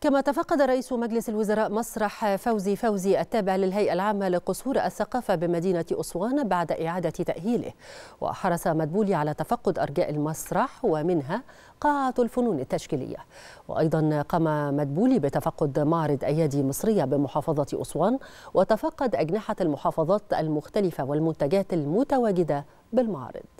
كما تفقد رئيس مجلس الوزراء مسرح فوزي فوزي التابع للهيئة العامة لقصور الثقافة بمدينة أسوان بعد إعادة تأهيله وحرص مدبولي على تفقد أرجاء المسرح ومنها قاعة الفنون التشكيلية وأيضا قام مدبولي بتفقد معرض أيادي مصرية بمحافظة أسوان وتفقد أجنحة المحافظات المختلفة والمنتجات المتواجدة بالمعرض